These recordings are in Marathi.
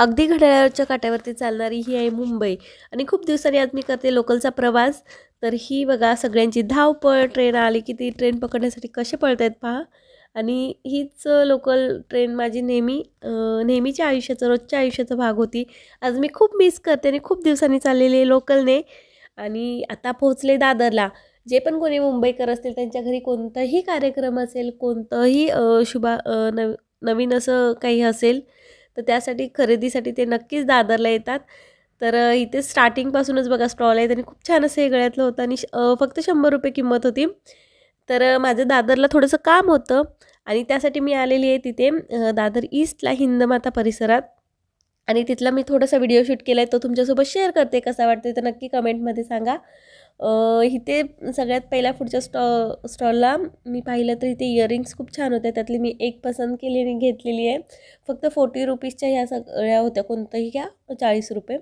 अगदी घड्याळाच्या काट्यावरती चालणारी ही आहे मुंबई आणि खूप दिवसांनी आज मी करते लोकलचा प्रवास तर ही बघा सगळ्यांची धावपळ ट्रेन आली की ती ट्रेन पकडण्यासाठी कसे पळत आहेत पहा आणि हीच लोकल ट्रेन माझी नेहमी नेहमीच्या आयुष्याचं रोजच्या आयुष्याचा भाग होती आज मी खूप मिस करते आणि खूप दिवसांनी चाललेली आहे लोकलने आणि आता पोहोचले दादरला जे पण कोणी मुंबईकर असतील त्यांच्या घरी कोणताही कार्यक्रम असेल कोणतंही शुभा नव नवीन असं काही असेल तर त्यासाठी खरेदीसाठी ते नक्कीच दादरला येतात तर इथे स्टार्टिंगपासूनच बघा स्टॉल आहे आणि खूप छान असं हे गळ्यातलं होतं आणि फक्त शंभर रुपये किंमत होती तर माझं दादरला थोडंसं काम होतं आणि त्यासाठी मी आलेली आहे तिथे दादर ईस्टला हिंदमाता परिसरात आणि तिथला मी थोडासा व्हिडिओ शूट केला आहे तो तुमच्यासोबत शेअर करते कसा वाटते तर नक्की कमेंटमध्ये सांगा इथे सगळ्यात पहिल्या पुढच्या स्टॉ स्टॉलला मी पाहिलं तर इथे इयरिंग्स खूप छान होत्या त्यातली मी एक पसंत केली आणि घेतलेली आहे फक्त फोर्टी रुपीजच्या ह्या सगळ्या होत्या कोणत्याही घ्या चाळीस रुपये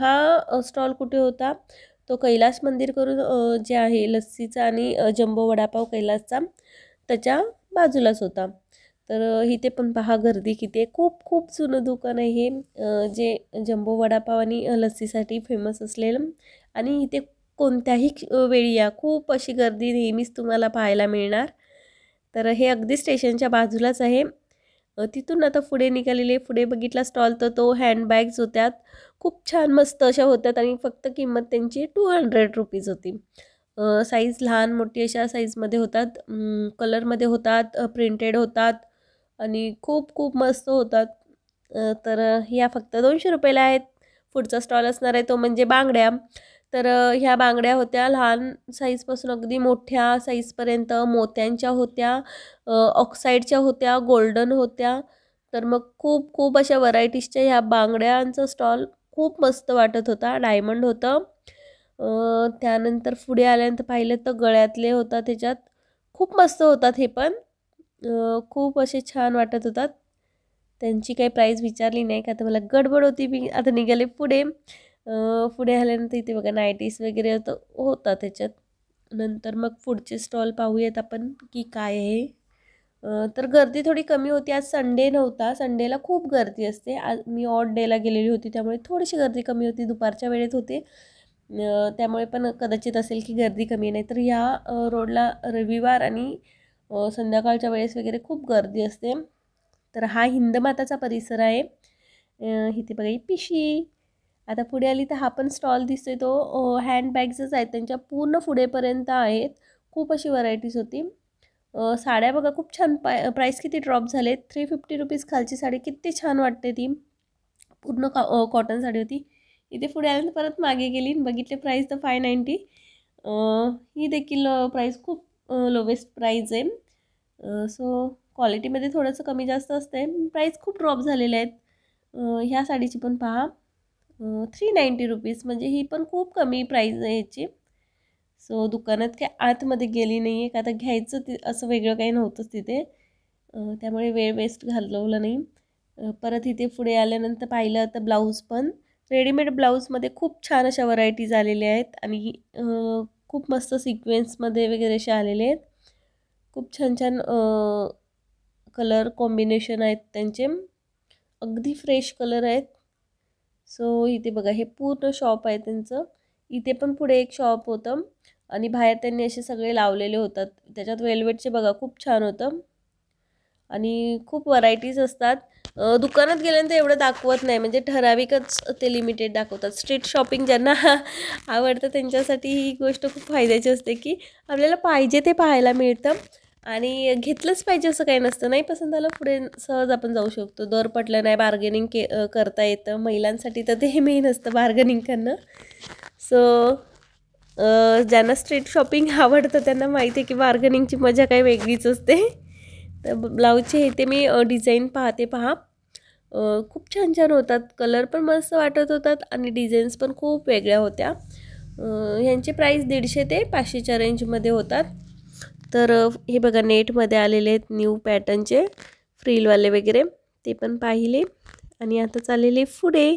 हा स्टॉल कुठे होता तो कैलास मंदिर करून जे आहे लस्सीचा आणि जंबो वडापाव कैलासचा त्याच्या बाजूलाच होता तर इथे पण पहा गर्दी किती आहे खूप खूप जुनं दुकान आहे हे जे जम्बो वडापाव आणि लस्सीसाठी फेमस असलेलं आणि इथे कोणत्याही वेळी या खूप अशी गर्दी नेहमीच तुम्हाला पाहायला मिळणार तर हे अगदी स्टेशनच्या बाजूलाच आहे तिथून आता पुढे निघालेले पुढे बघितला स्टॉल तर तो हँडबॅग्स होत्यात खूप छान मस्त अशा होत्यात आणि फक्त किंमत त्यांची टू हंड्रेड रुपीज होती साईज लहान मोठी अशा साईजमध्ये होतात कलरमध्ये होतात प्रिंटेड होतात आणि खूप खूप मस्त होतात तर ह्या फक्त दोनशे रुपयाला आहेत पुढचा स्टॉल असणार आहे तो म्हणजे बांगड्या तर ह्या बांगड्या होत्या लहान साईजपासून अगदी मोठ्या साईजपर्यंत मोत्यांच्या होत्या ऑक्साईडच्या होत्या गोल्डन होत्या तर मग खूप खूप अशा व्हरायटीजच्या ह्या बांगड्यांचा स्टॉल खूप मस्त वाटत होता डायमंड होतं त्यानंतर पुढे आल्यानंतर पाहिलं तर गळ्यातले होता त्याच्यात खूप मस्त होतात हे पण खूप असे छान वाटत होतात त्यांची काही प्राईज विचारली नाही का तर मला गडबड होती मी आता निघाले पुढे पुढे आल्यानंतर इथे बघा नायटीस वगैरे होता त्याच्यात नंतर मग फूडचे स्टॉल पाहूयात आपण की काय आहे तर गर्दी थोडी कमी होती आज संडे नव्हता संडेला खूप गर्दी असते आज मी ऑड डेला गेलेली होती त्यामुळे थोडीशी गर्दी कमी होती दुपारच्या वेळेत होते त्यामुळे पण कदाचित असेल की गर्दी कमी नाही तर ह्या रोडला रविवार आणि संध्याकाळच्या वेळेस वगैरे खूप गर्दी असते तर हा हिंदमाताचा परिसर आहे इथे बघा पिशी आता पुढे आली तर हा पण स्टॉल दिसतोय तो हँडबॅग्सच आहेत त्यांच्या पूर्ण पुढेपर्यंत आहेत खूप अशी व्हरायटीज होती साड्या बघा खूप छान पाय प्राईस किती ड्रॉप झाले थ्री फिफ्टी रुपीज खालची साडी किती छान वाटते ती पूर्ण कॉटन साडी होती इथे पुढे आल्यानंतर परत मागे गेली बघितले प्राईस तर फाय नाईन्टी ही देखील प्राईस खूप लोवेस्ट प्राईज आहे सो क्वालिटीमध्ये थोडंसं कमी जास्त असते प्राईस खूप ड्रॉप झालेले आहेत ह्या साडीची पण पहा थ्री नाईंटी रुपीज म्हणजे ही पण खूप कमी प्राईज आहे याची सो दुकानात काय आतमध्ये गेली नाही आहे का आता घ्यायचं ति असं वेगळं काही नव्हतंच तिथे त्यामुळे वेळ वेस्ट घालवलं नाही परत इथे पुढे आल्यानंतर पाहिलं तर ब्लाऊज पण रेडीमेड ब्लाऊजमध्ये खूप छान अशा व्हरायटीज आलेल्या आहेत आणि खूप मस्त सिक्वेन्समध्ये वगैरे असे आलेले आहेत खूप छान छान कलर कॉम्बिनेशन आहेत त्यांचे अगदी फ्रेश कलर आहेत सो इथे बघा हे पूर्ण शॉप आहे त्यांचं इथे पण पुढे एक शॉप होतं आणि बाहेर त्यांनी असे सगळे लावलेले होतात त्याच्यात वेलवेटचे बघा खूप छान होतं आणि खूप व्हरायटीज असतात दुकानात गेल्यानंतर एवढं दाखवत नाही म्हणजे ठराविकच ते लिमिटेड दाखवतात स्ट्रीट शॉपिंग ज्यांना आवडतं त्यांच्यासाठी ही गोष्ट खूप फायद्याची असते की आपल्याला पाहिजे ते पाहायला मिळतं आणि घेतलंच पाहिजे असं काही नसतं नाही पसंत आलं पुढे सहज आपण जाऊ शकतो दर पटलं नाही बार्गेनिंग के करता येतं महिलांसाठी तर ते हे मेन असतं बार्गेनिंग करणं सो ज्यांना स्ट्रीट शॉपिंग आवडतं त्यांना माहिती आहे की बार्गनिंगची मजा काही वेगळीच असते तर ब्लाऊजचे हे ते मी डिझाईन पाहते पहा खूप छान छान होतात कलर पण मस्त वाटत होतात आणि डिझाईन्स पण खूप वेगळ्या होत्या ह्यांचे प्राईस दीडशे ते पाचशेच्या रेंजमध्ये होतात तर हे बघा नेटमध्ये आलेले आहेत न्यू पॅटर्नचे फ्रीलवाले वगैरे ते पण पाहिले आणि आता चाललेले फुडे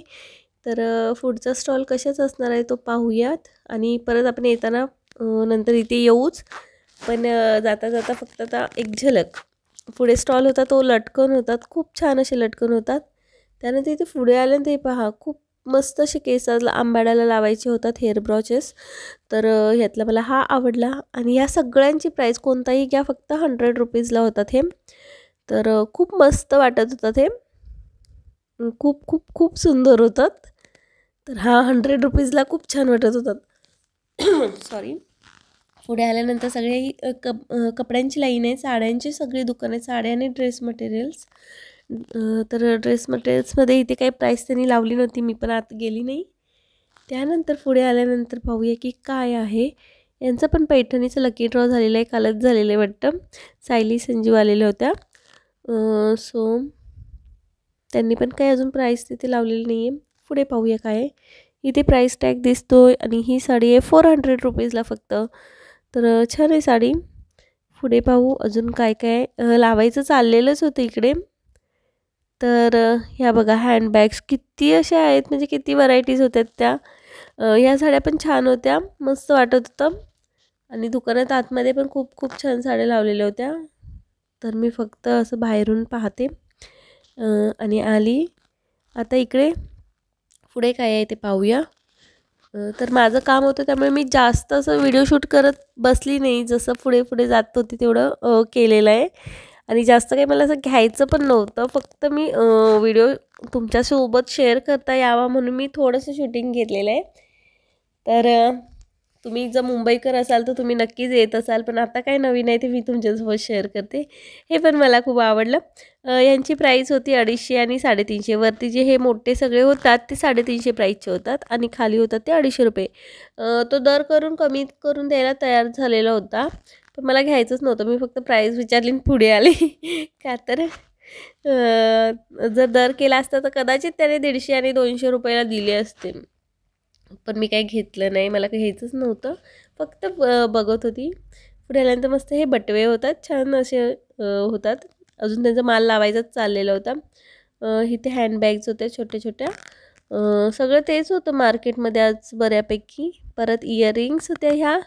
तर फूडचा स्टॉल कशाच असणार आहे तो पाहूयात आणि परत आपण येताना नंतर इथे येऊच पण जाता जाता फक्त आता एक झलक पुढे स्टॉल होता तो लटकन होतात खूप छान असे लटकन होतात त्यानंतर इथे पुढे आले ते पहा खूप मस्त असे केसाला आंबाड्याला लावायचे होतात हेअर ब्रॉचेस तर ह्यातला मला हा आवडला आणि ह्या सगळ्यांची प्राईस कोणताही घ्या फक्त हंड्रेड रुपीजला होतात हे तर खूप मस्त वाटत होतं ते खूप खूप खूप सुंदर होतात तर हा हंड्रेड रुपीजला खूप छान वाटत होतात सॉरी पुढे आल्यानंतर ही कप कपड्यांची लाईन आहे साड्यांची सगळी दुकान आहे साड्या आणि ड्रेस मटेरियल्स तर ड्रेस मटेरियल्समध्ये इथे काही प्राईस त्यांनी लावली नव्हती मी पण आत गेली नाही त्यानंतर पुढे आल्यानंतर पाहूया की काय आहे यांचं पण पैठणीचं लकी ड्रॉ झालेलं आहे कालच झालेलं आहे वाटतं सायली संजीव आलेल्या होत्या सो त्यांनी पण काही अजून प्राईस तिथे लावलेली नाही आहे पुढे पाहूया काय इथे प्राईस टॅग दिसतो आणि ही साडी आहे फोर हंड्रेड रुपीजला फक्त तर छान आहे साडी पुढे पाहू अजून काय काय लावायचं चाललेलंच होतं इकडे तर ह्या बघा हँडबॅग्स किती अशा आहेत म्हणजे किती व्हरायटीज होत्या त्या ह्या साड्या पण छान होत्या मस्त वाटत होतं आणि दुकानात आतमध्ये पण खूप खूप छान साड्या लावलेल्या होत्या तर मी फक्त असं बाहेरून पाहते आणि आली आता इकडे पुढे काय आहे ते पाहूया तर माझं काम होतं त्यामुळे मी जास्त असं व्हिडिओ शूट करत बसली नाही जसं पुढे पुढे जात होती तेवढं केलेलं आहे आणि जास्त काही मला असं घ्यायचं पण नव्हतं फक्त मी व्हिडिओ तुमच्यासोबत शेअर करता यावा म्हणून मी थोडंसं शूटिंग घेतलेलं आहे तर तुम्ही जर मुंबईकर असाल तर तुम्ही नक्कीच येत असाल पण आता काय नवीन आहे ते मी तुमच्यासोबत शेअर करते हे पण मला खूप आवडलं यांची प्राईस होती अडीचशे आणि साडेतीनशे वरती जे हे मोठे सगळे होतात ते साडेतीनशे प्राईसचे होतात आणि खाली होतात ते अडीचशे रुपये तो दर करून कमी करून द्यायला तयार झालेला होता पण मला घ्यायचंच नव्हतं मी फक्त प्राईस विचारली पुढे आली का तर जर दर केला असता तर कदाचित त्याने दीडशे आणि दोनशे रुपयाला दिले असते पण मी काही घेतलं नाही मला काही घ्यायचंच नव्हतं फक्त बघत होती पुढे आल्यानंतर मस्त हे बटवे होतात छान असे होतात अजून त्यांचा माल लावायचाच चाललेला होता इथे हँडबॅग्स होत्या छोट्या छोट्या सगळं तेच होतं मार्केटमध्ये आज बऱ्यापैकी परत इयरिंग्स होत्या ह्या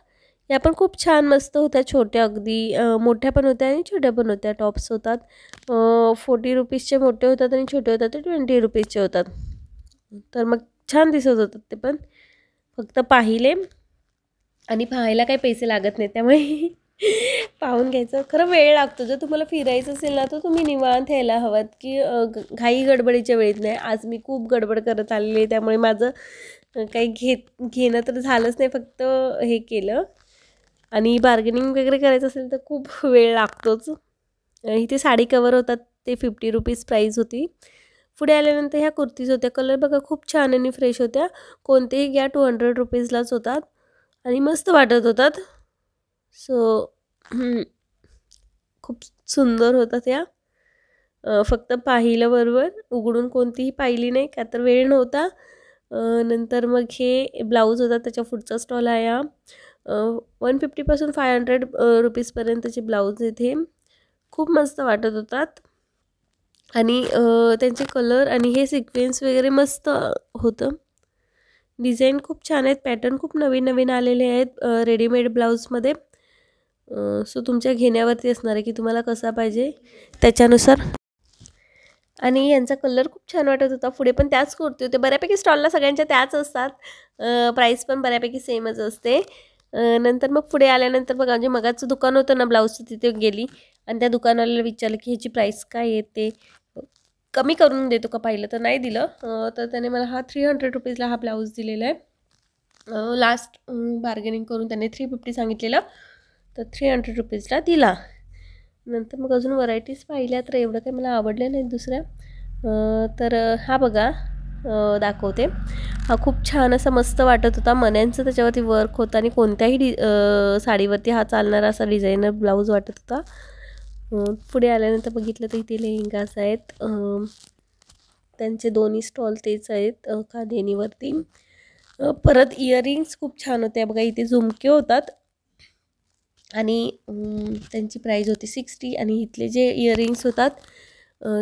ह्या पण खूप छान मस्त होत्या छोट्या अगदी मोठ्या पण होत्या आणि छोट्या पण होत्या टॉप्स होतात फोर्टी रुपीजचे मोठे होतात आणि छोटे होतात ते ट्वेंटी रुपीजचे होतात तर मग छान दिसत होतात ते पण फक्त पाहिले आणि पाहायला काही पैसे लागत नाहीत त्यामुळे पाहून घ्यायचं खरं वेळ लागतो जर तुम्हाला फिरायचं असेल ना तर तुम्ही निवांत यायला हवात की घाई गडबडीच्या वेळेत नाही आज मी खूप गडबड करत आलेली आहे त्यामुळे माझं काही घेत घेणं तर झालंच नाही फक्त हे केलं आणि बार्गेनिंग वगैरे करायचं असेल तर खूप वेळ लागतोच इथे साडी कवर होतात ते फिफ्टी रुपीज प्राईज होती पुढे आल्यानंतर ह्या कुर्तीज होत्या कलर बघा खूप छान आणि फ्रेश होत्या कोणतेही घ्या टू हंड्रेड रुपीजलाच होतात आणि मस्त वाटत होतात सो खूप सुंदर होतात या फक्त पाहिलं बरोबर उघडून कोणतीही पाहिली नाही का तर वेळ नव्हता नंतर मग हे ब्लाऊज होता त्याच्या पुढचा स्टॉल आहे या वन फिफ्टीपासून फाय हंड्रेड रुपीजपर्यंतचे ब्लाऊज इथे खूप मस्त वाटत होतात आणि त्यांचे कलर आणि हे सिक्वेन्स वगैरे मस्त होतं डिझाईन खूप छान आहेत पॅटर्न खूप नवीन नवीन आलेले आहेत रेडीमेड ब्लाऊजमध्ये सो तुमच्या घेण्यावरती असणार आहे की तुम्हाला कसा पाहिजे त्याच्यानुसार आणि यांचा कलर खूप छान वाटत होता पुढे पण त्याच कुर्ती होते बऱ्यापैकी स्टॉलला सगळ्यांच्या त्याच असतात प्राईस पण बऱ्यापैकी सेमच असते नंतर मग पुढे आल्यानंतर बघा म्हणजे मगाचं दुकान होतं ना ब्लाऊजचं तिथे गेली आणि त्या दुकानवाल्याला विचारलं की ह्याची प्राईस काय येते कमी करून देतो का पाहिलं तर नाही दिलं तर त्याने मला हा थ्री हंड्रेड रुपीजला हा ब्लाऊज दिलेला आहे लास्ट बार्गेनिंग करून त्याने थ्री फिफ्टी सांगितलेलं तर थ्री हंड्रेड रुपीजला दिला नंतर मग अजून व्हरायटीज पाहिल्या तर एवढं काही मला आवडलं नाही दुसऱ्या तर हा बघा दाखवते हा खूप छान असा मस्त वाटत होता मण्यांचं त्याच्यावरती वर्क होतं आणि कोणत्याही डि साडीवरती हा चालणारा असा डिझायनर ब्लाऊज वाटत होता पुढे आल्यानंतर बघितलं तर इथे लेहंगाज आहेत त्यांचे दोन्ही स्टॉल तेच आहेत कादेनीवरती परत इयरिंग्स खूप छान होते बघा इथे झुमके होतात आणि त्यांची प्राईज होती सिक्स्टी आणि इथले जे इयरिंग्स होतात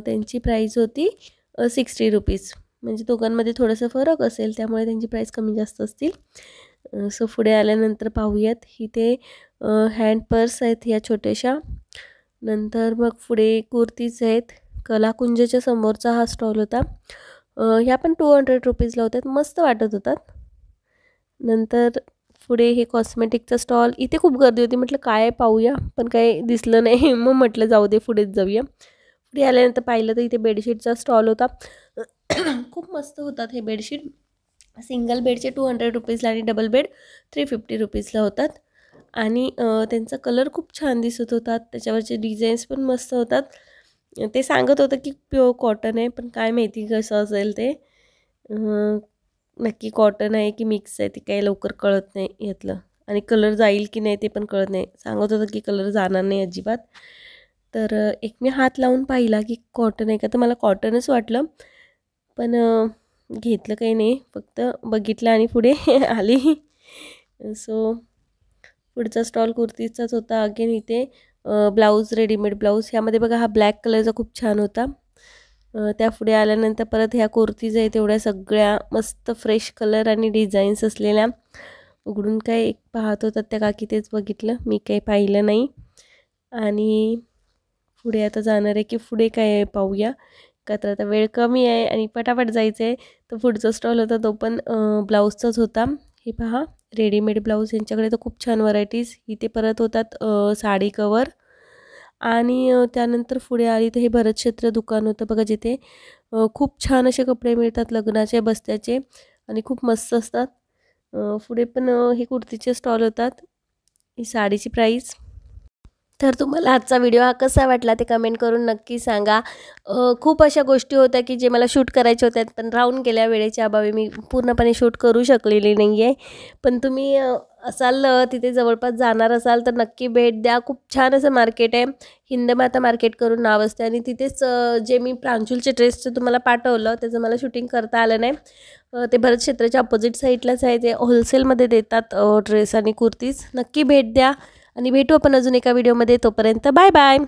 त्यांची प्राईज होती सिक्स्टी रुपीज म्हणजे दोघांमध्ये थोडंसं फरक असेल त्यामुळे त्यांची प्राईस कमी जास्त असतील सो पुढे आल्यानंतर पाहूयात इथे हँड पर्स आहेत ह्या छोट्याशा नंतर मग पुढे कुर्तीज आहेत कलाकुंजच्या समोरचा हा स्टॉल होता ह्या पण टू हंड्रेड रुपीजला होत्या मस्त वाटत होतात नंतर पुढे हे कॉस्मेटिकचा स्टॉल इथे खूप गर्दी होती म्हटलं काय पाहूया पण काय दिसलं नाही मग म्हटलं जाऊ दे पुढेच जाऊया पुढे आल्यानंतर पाहिलं तर इथे बेडशीटचा स्टॉल होता खूप मस्त होतात हे बेडशीट सिंगल बेडचे टू हंड्रेड रुपीजला आणि डबल बेड थ्री फिफ्टी रुपीजला होतात आणि त्यांचा कलर खूप छान दिसत होता त्याच्यावरचे डिझाईन्स पण मस्त होतात ते सांगत होतं की प्युअर कॉटन आहे पण काय माहिती कसं असेल ते नक्की कॉटन आहे की मिक्स आहे ते काही लवकर कळत नाही यातलं आणि कलर जाईल की नाही ते पण कळत नाही सांगत होतं की कलर जाणार नाही अजिबात तर एक मी हात लावून पाहिला की कॉटन आहे का तर मला कॉटनच वाटलं पण घेतलं काही नाही फक्त बघितलं आणि पुढे आली सो पुढचा स्टॉल कुर्तीचाच होता अगेन इथे ब्लाऊज रेडीमेड ब्लाऊज ह्यामध्ये बघा हा ब्लॅक कलरचा खूप छान होता त्या पुढे आल्यानंतर परत ह्या कुर्तीज आहे तेवढ्या सगळ्या मस्त फ्रेश कलर आणि डिझाईन्स असलेल्या उघडून काय एक पाहत होतात त्या काकी तेच बघितलं मी काही पाहिलं नाही आणि पुढे आता जाणार आहे की पुढे काय पाहूया का तर आता वेळ कमी आहे आणि पटापट जायचं आहे तर पुढचा स्टॉल होता तो पण ब्लाऊजचाच होता हे पहा रेडीमेड ब्लाऊज यांच्याकडे तर खूप छान वरायटीज इथे परत होतात साडी कवर आणि त्यानंतर पुढे आली तर हे भरतक्षेत्र दुकान होतं बघा जिथे खूप छान असे कपडे मिळतात लग्नाचे बस्त्याचे आणि खूप मस्त असतात पुढे पण हे कुर्तीचे स्टॉल होतात ही साडीची प्राईस तर तुम्हाला आजचा व्हिडिओ हा कसा वाटला ते कमेंट करून नक्की सांगा खूप अशा गोष्टी होत्या की जे मला शूट करायच्या होत्या पण राहून गेल्या वेळेच्या अभावी मी पूर्णपणे शूट करू शकलेली नाही आहे पण तुम्ही असाल तिथे जवळपास जाणार असाल तर नक्की भेट द्या खूप छान असं मार्केट आहे हिंदमाता मार्केट करून नाव असते आणि तिथेच जे मी प्रांजुलचे ड्रेसचं तुम्हाला पाठवलं त्याचं मला शूटिंग करता आलं नाही ते भरत क्षेत्राच्या ऑपोजिट साईडलाच आहे ते होलसेलमध्ये देतात ड्रेस आणि कुर्तीज नक्की भेट द्या आणि भेटू आपण अजून एका व्हिडिओमध्ये तोपर्यंत बाय बाय